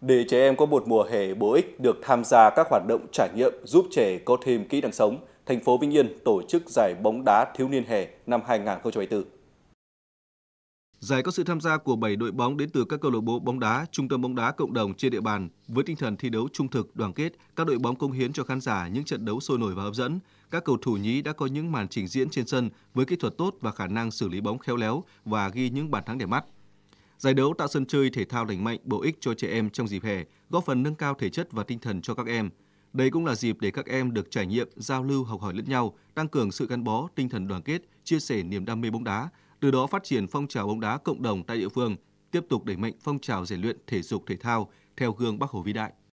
để trẻ em có một mùa hè bổ ích được tham gia các hoạt động trải nghiệm giúp trẻ có thêm kỹ năng sống, thành phố Vĩnh Yên tổ chức giải bóng đá thiếu niên hè năm 2024. Giải có sự tham gia của 7 đội bóng đến từ các câu lạc bộ bóng đá, trung tâm bóng đá cộng đồng trên địa bàn với tinh thần thi đấu trung thực, đoàn kết, các đội bóng công hiến cho khán giả những trận đấu sôi nổi và hấp dẫn. Các cầu thủ nhí đã có những màn trình diễn trên sân với kỹ thuật tốt và khả năng xử lý bóng khéo léo và ghi những bàn thắng đẹp mắt. Giải đấu tạo sân chơi thể thao lành mạnh, bổ ích cho trẻ em trong dịp hè, góp phần nâng cao thể chất và tinh thần cho các em. Đây cũng là dịp để các em được trải nghiệm, giao lưu, học hỏi lẫn nhau, tăng cường sự gắn bó, tinh thần đoàn kết, chia sẻ niềm đam mê bóng đá, từ đó phát triển phong trào bóng đá cộng đồng tại địa phương, tiếp tục đẩy mạnh phong trào rèn luyện thể dục thể thao theo gương Bác Hồ vĩ đại.